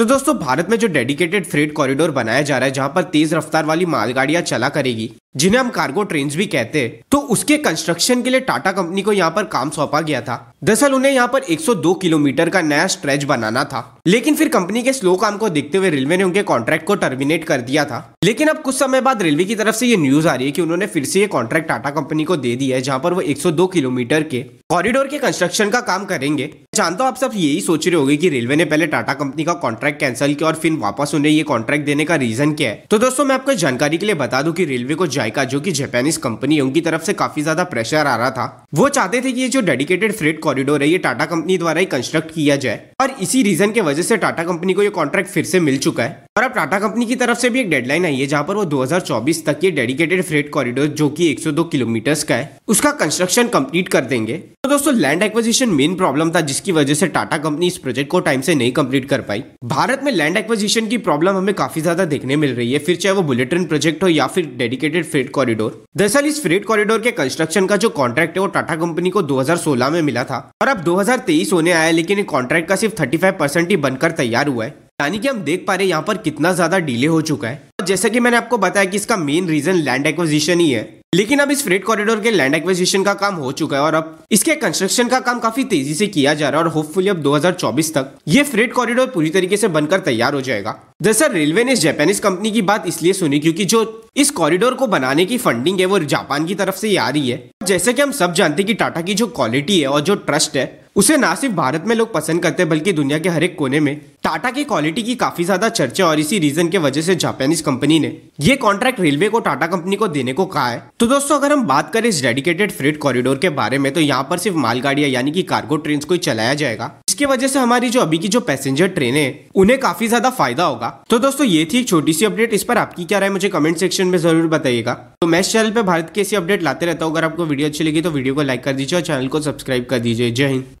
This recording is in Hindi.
तो दोस्तों भारत में जो डेडिकेटेड फ्रेट कॉरिडोर बनाया जा रहा है जहां पर तेज रफ्तार वाली मालगाड़ियां चला करेगी जिन्हें हम कार्गो ट्रेन भी कहते हैं तो उसके कंस्ट्रक्शन के लिए टाटा कंपनी को यहाँ पर काम सौंपा गया था दरअसल उन्हें यहाँ पर 102 किलोमीटर का नया स्ट्रेच बनाना था लेकिन फिर कंपनी के स्लो काम को देखते हुए रेलवे ने उनके कॉन्ट्रैक्ट को टर्मिनेट कर दिया था लेकिन अब कुछ समय बाद रेलवे की तरफ से ये न्यूज आ रही है कि उन्होंने फिर से ये कॉन्ट्रैक्ट टाटा कंपनी को दे दिया है जहाँ पर वो 102 किलोमीटर के कॉरिडोर के कंस्ट्रक्शन का काम करेंगे जानता तो हूँ आप सब यही सोच रहे होगी की रेलवे ने पहले टाटा कंपनी का कॉन्ट्रैक्ट कैंसिल किया और फिर वापस उन्हें ये कॉन्ट्रैक्ट देने का रीजन क्या है तो दोस्तों मैं आपको जानकारी के लिए बता दू की रेलवे को जायका जो की जापानीज कंपनी है उनकी तरफ से काफी ज्यादा प्रेशर आ रहा था वो चाहते थे की जो डेडिकेटेड फ्रेट कॉरिडोर है ये टाटा कंपनी द्वारा ही कंस्ट्रक्ट किया जाए और इसी रीजन के वजह से टाटा कंपनी को ये कॉन्ट्रैक्ट फिर से मिल चुका है और अब टाटा कंपनी की तरफ से भी एक डेडलाइन आई है जहां पर वो 2024 तक ये डेडिकेटेड फ्रेट कॉरिडोर जो कि 102 किलोमीटर का है उसका कंस्ट्रक्शन कंप्लीट कर देंगे तो दोस्तों लैंड एक्विजिशन मेन प्रॉब्लम था जिसकी वजह से टाटा कंपनी इस प्रोजेक्ट को टाइम से नहीं कंप्लीट कर पाई भारत में लैंड एक्विजिशन की प्रॉब्लम हमें काफी ज्यादा देखने मिल रही है फिर चाहे वो बुलेट प्रोजेक्ट हो या फिर डेडिकेटेड फ्रेट कॉरिडोर दरअसल इस फ्रेट कॉरिडोर के कंस्ट्रक्शन का जो कॉन्ट्रैक्ट है वो टाटा कंपनी को 2016 में मिला था और अब 2023 होने आया लेकिन कॉन्ट्रैक्ट का सिर्फ 35 परसेंट ही बनकर तैयार हुआ है यानी कि हम देख पा रहे हैं यहाँ पर कितना ज्यादा डिले हो चुका है और जैसा कि मैंने आपको बताया कि इसका मेन रीजन लैंड एक्विजिशन ही है लेकिन अब इस फ्रेट कॉरिडोर के लैंड एक्विजिशन का काम हो चुका है और अब इसके कंस्ट्रक्शन का काम काफी तेजी से किया जा रहा है और होपफुली अब 2024 तक ये फ्रेट कॉरिडोर पूरी तरीके से बनकर तैयार हो जाएगा दरअसल रेलवे ने इस जापानीज कंपनी की बात इसलिए सुनी क्योंकि जो इस कॉरिडोर को बनाने की फंडिंग है वो जापान की तरफ से ही आ रही है जैसे कि हम सब जानते हैं कि टाटा की जो क्वालिटी है और जो ट्रस्ट है उसे ना सिर्फ भारत में लोग पसंद करते हैं बल्कि दुनिया के हर एक कोने में टाटा की क्वालिटी की काफी ज्यादा चर्चा और इसी रीजन के वजह से जापानीज कंपनी ने ये कॉन्ट्रैक्ट रेलवे को टाटा कंपनी को देने को कहा है तो दोस्तों अगर हम बात करें इस डेडिकेटेड फ्रेट कॉरिडोर के बारे में तो यहाँ पर सिर्फ मालगाड़ियां यानी कि कार्गो ट्रेन को ही चलाया जाएगा जिसकी वजह से हमारी जो अभी की जो पैसेंजर ट्रेनें है उन्हें काफी ज्यादा फायदा होगा तो दोस्तों ये थी एक छोटी सी अपडेट इस पर आपकी क्या राय मुझे कमेंट सेक्शन में जरूर बताइएगा तो मैं इस चैनल पर भारत के ऐसी अपडेट लाते रहता हूँ अगर आपको वीडियो अच्छी लगी तो वीडियो को लाइक कर दीजिए और चैनल को सब्सक्राइब कर दीजिए जय हिंद